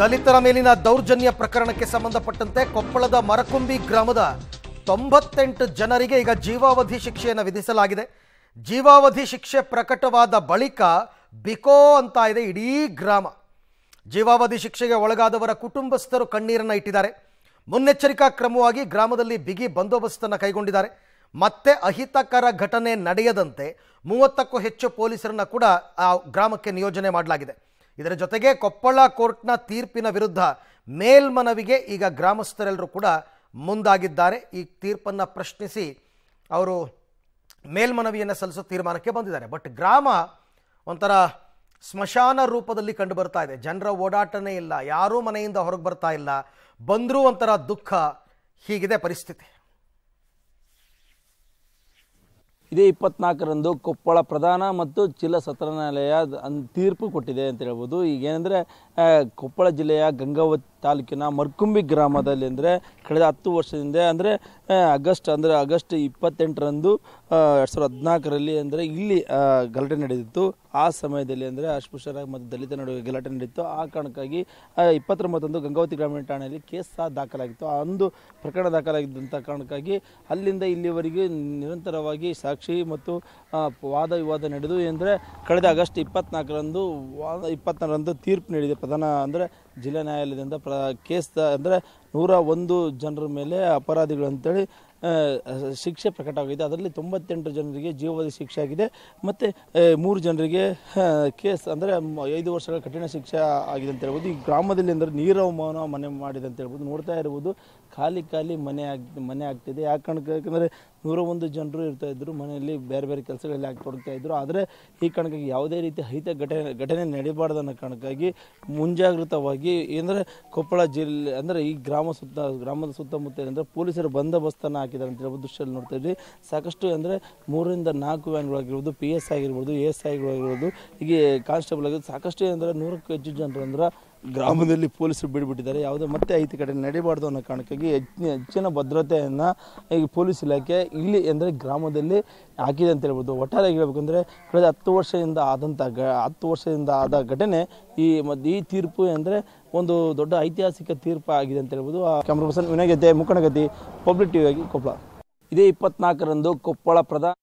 ದಲಿತರ ಮೇಲಿನ ದೌರ್ಜನ್ಯ ಪ್ರಕರಣಕ್ಕೆ ಸಂಬಂಧಪಟ್ಟಂತೆ ಕೊಪ್ಪಳದ ಮರಕುಂಬಿ ಗ್ರಾಮದ ತೊಂಬತ್ತೆಂಟು ಜನರಿಗೆ ಈಗ ಜೀವಾವಧಿ ಶಿಕ್ಷೆಯನ್ನು ವಿಧಿಸಲಾಗಿದೆ ಜೀವಾವಧಿ ಶಿಕ್ಷೆ ಪ್ರಕಟವಾದ ಬಳಿಕ ಬಿಕೋ ಅಂತ ಇದೆ ಇಡೀ ಗ್ರಾಮ ಜೀವಾವಧಿ ಶಿಕ್ಷೆಗೆ ಒಳಗಾದವರ ಕುಟುಂಬಸ್ಥರು ಕಣ್ಣೀರನ್ನು ಇಟ್ಟಿದ್ದಾರೆ ಮುನ್ನೆಚ್ಚರಿಕಾ ಕ್ರಮವಾಗಿ ಗ್ರಾಮದಲ್ಲಿ ಬಿಗಿ ಬಂದೋಬಸ್ತನ್ನು ಕೈಗೊಂಡಿದ್ದಾರೆ ಮತ್ತೆ ಅಹಿತಕರ ಘಟನೆ ನಡೆಯದಂತೆ ಮೂವತ್ತಕ್ಕೂ ಹೆಚ್ಚು ಪೊಲೀಸರನ್ನು ಕೂಡ ಆ ಗ್ರಾಮಕ್ಕೆ ನಿಯೋಜನೆ ಮಾಡಲಾಗಿದೆ ಇದರ ಜೊತೆಗೆ ಕೊಪ್ಪಳ ಕೋರ್ಟ್ನ ತೀರ್ಪಿನ ವಿರುದ್ಧ ಮೇಲ್ಮನವಿಗೆ ಈಗ ಗ್ರಾಮಸ್ಥರೆಲ್ಲರೂ ಕೂಡ ಮುಂದಾಗಿದ್ದಾರೆ ಈ ತೀರ್ಪನ್ನು ಪ್ರಶ್ನಿಸಿ ಅವರು ಮೇಲ್ಮನವಿಯನ್ನು ಸಲ್ಲಿಸೋ ತೀರ್ಮಾನಕ್ಕೆ ಬಂದಿದ್ದಾರೆ ಬಟ್ ಗ್ರಾಮ ಒಂಥರ ಸ್ಮಶಾನ ರೂಪದಲ್ಲಿ ಕಂಡು ಬರ್ತಾ ಇದೆ ಜನರ ಓಡಾಟನೇ ಇಲ್ಲ ಯಾರೂ ಮನೆಯಿಂದ ಹೊರಗೆ ಬರ್ತಾ ಇಲ್ಲ ಬಂದರೂ ಒಂಥರ ದುಃಖ ಹೀಗಿದೆ ಪರಿಸ್ಥಿತಿ ಇದೇ ಇಪ್ಪತ್ನಾಲ್ಕರಂದು ಕೊಪ್ಪಳ ಪ್ರಧಾನ ಮತ್ತು ಜಿಲ್ಲಾ ಸತ್ರ ನ್ಯಾಯಾಲಯ ತೀರ್ಪು ಕೊಟ್ಟಿದೆ ಅಂತ ಹೇಳ್ಬೋದು ಈಗೇನೆಂದರೆ ಕೊಪ್ಪಳ ಜಿಲ್ಲೆಯ ಗಂಗಾವತಿ ತಾಲೂಕಿನ ಮರ್ಕುಂಬಿ ಗ್ರಾಮದಲ್ಲಿ ಅಂದರೆ ಕಳೆದ ಹತ್ತು ವರ್ಷದಿಂದ ಅಂದರೆ ಆಗಸ್ಟ್ ಅಂದರೆ ಆಗಸ್ಟ್ ಇಪ್ಪತ್ತೆಂಟರಂದು ಎರಡು ಸಾವಿರದ ಹದಿನಾಲ್ಕರಲ್ಲಿ ಅಂದರೆ ಇಲ್ಲಿ ಗಲಾಟೆ ನಡೆದಿತ್ತು ಆ ಸಮಯದಲ್ಲಿ ಅಂದರೆ ಅಸ್ಪೃಶ್ಯರ ಮತ್ತು ದಲಿತ ನಡುವೆ ಗಲಾಟೆ ನಡೆಯಿತು ಆ ಕಾರಣಕ್ಕಾಗಿ ಇಪ್ಪತ್ತೊಂಬತ್ತೊಂದು ಗಂಗಾವತಿ ಗ್ರಾಮೀಣ ಠಾಣೆಯಲ್ಲಿ ಕೇಸ್ ಸಹ ದಾಖಲಾಗಿತ್ತು ಆ ಒಂದು ಪ್ರಕರಣ ದಾಖಲಾಗಿದ್ದಂಥ ಕಾರಣಕ್ಕಾಗಿ ಅಲ್ಲಿಂದ ಇಲ್ಲಿವರೆಗೆ ನಿರಂತರವಾಗಿ ಸಾಕ್ಷಿ ಮತ್ತು ವಾದ ವಿವಾದ ನಡೆದು ಎಂದರೆ ಕಳೆದ ಆಗಸ್ಟ್ ಇಪ್ಪತ್ನಾಲ್ಕರಂದು ವಾದ ಇಪ್ಪತ್ನಾಲ್ಕರಂದು ತೀರ್ಪು ನೀಡಿದೆ ಪ್ರಧಾನ ಅಂದರೆ ಜಿಲ್ಲಾ ನ್ಯಾಯಾಲಯದಿಂದ ಪ್ರ ಕೇಸ್ ಅಂದರೆ ನೂರ ಒಂದು ಜನರ ಮೇಲೆ ಅಪರಾಧಿಗಳು ಅಂತೇಳಿ ಶಿಕ್ಷೆ ಪ್ರಕಟವಾಗಿದೆ ಅದರಲ್ಲಿ ತೊಂಬತ್ತೆಂಟು ಜನರಿಗೆ ಜೀವಾವಧಿ ಶಿಕ್ಷೆ ಆಗಿದೆ ಮತ್ತು ಮೂರು ಜನರಿಗೆ ಕೇಸ್ ಅಂದರೆ ಐದು ವರ್ಷಗಳ ಕಠಿಣ ಶಿಕ್ಷೆ ಆಗಿದೆ ಅಂತ ಹೇಳ್ಬೋದು ಈ ಗ್ರಾಮದಲ್ಲಿ ಅಂದರೆ ನೀರವ ಮೌನ ಮನೆ ಮಾಡಿದೆ ಅಂತ ಹೇಳ್ಬೋದು ನೋಡ್ತಾ ಇರ್ಬೋದು ಖಾಲಿ ಖಾಲಿ ಮನೆ ಆಗಿ ಮನೆ ಆಗ್ತಿದೆ ಯಾಕೆ ನೂರ ಒಂದು ಜನರು ಇರ್ತಾ ಇದ್ರು ಮನೆಯಲ್ಲಿ ಬೇರೆ ಬೇರೆ ಕೆಲಸಗಳಲ್ಲಿ ಆಗಿ ತೊಡಗ್ತಾ ಇದ್ರು ಆದರೆ ಈ ಕಣಕ್ಕಾಗಿ ಯಾವುದೇ ರೀತಿ ಹೈತ ಘಟನೆ ಘಟನೆ ನಡೀಬಾರ್ದು ಅನ್ನೋ ಕಾರಣಕ್ಕಾಗಿ ಮುಂಜಾಗೃತವಾಗಿ ಅಂದರೆ ಕೊಪ್ಪಳ ಜಿಲ್ಲೆ ಅಂದರೆ ಈ ಗ್ರಾಮ ಸುತ್ತ ಗ್ರಾಮದ ಸುತ್ತಮುತ್ತ ಅಂದರೆ ಪೊಲೀಸರು ಬಂದೋಬಸ್ತನ್ನು ಹಾಕಿದ್ದಾರೆ ಅಂತ ದೃಶ್ಯದಲ್ಲಿ ನೋಡ್ತಾ ಇದ್ವಿ ಸಾಕಷ್ಟು ಅಂದರೆ ಮೂರರಿಂದ ನಾಲ್ಕು ವ್ಯಾನ್ಗಳಾಗಿರ್ಬೋದು ಪಿ ಎಸ್ ಆಗಿರ್ಬೋದು ಎ ಎಸ್ ಆಗಿರ್ಬೋದು ಹೀಗೆ ಕಾನ್ಸ್ಟೇಬಲ್ ಆಗಿರ್ಬೋದು ಸಾಕಷ್ಟು ಅಂದ್ರೆ ನೂರಕ್ಕೂ ಹೆಚ್ಚು ಜನರು ಅಂದ್ರೆ ಗ್ರಾಮದಲ್ಲಿ ಪೊಲೀಸರು ಬಿಡ್ಬಿಟ್ಟಿದ್ದಾರೆ ಯಾವುದೇ ಮತ್ತೆ ಐತಿ ಕಡೆ ನಡಿಬಾರ್ದು ಅನ್ನೋ ಕಾರಣಕ್ಕಾಗಿ ಹೆಚ್ಚಿನ ಹೆಚ್ಚಿನ ಭದ್ರತೆಯನ್ನು ಈಗ ಪೊಲೀಸ್ ಇಲಾಖೆ ಇಲ್ಲಿ ಅಂದರೆ ಗ್ರಾಮದಲ್ಲಿ ಹಾಕಿದೆ ಅಂತ ಹೇಳ್ಬೋದು ಒಟ್ಟಾರೆಯಾಗಿ ಹೇಳ್ಬೇಕಂದ್ರೆ ಕಳೆದ ಹತ್ತು ವರ್ಷದಿಂದ ಆದಂಥ ಗ ಹತ್ತು ವರ್ಷದಿಂದ ಆದ ಘಟನೆ ಈ ಮತ್ತು ಈ ತೀರ್ಪು ಅಂದರೆ ಒಂದು ದೊಡ್ಡ ಐತಿಹಾಸಿಕ ತೀರ್ಪು ಆಗಿದೆ ಅಂತ ಹೇಳ್ಬೋದು ಕ್ಯಾಮ್ರಾ ಪರ್ಸನ್ ವಿನಯ್ ಜೊತೆ ಮುಖಣಗತಿ ಪಬ್ಲಿಕ್ ಆಗಿ ಕೊಪ್ಪಳ ಇದೇ ಇಪ್ಪತ್ನಾಲ್ಕರಂದು ಕೊಪ್ಪಳ ಪ್ರಧಾನ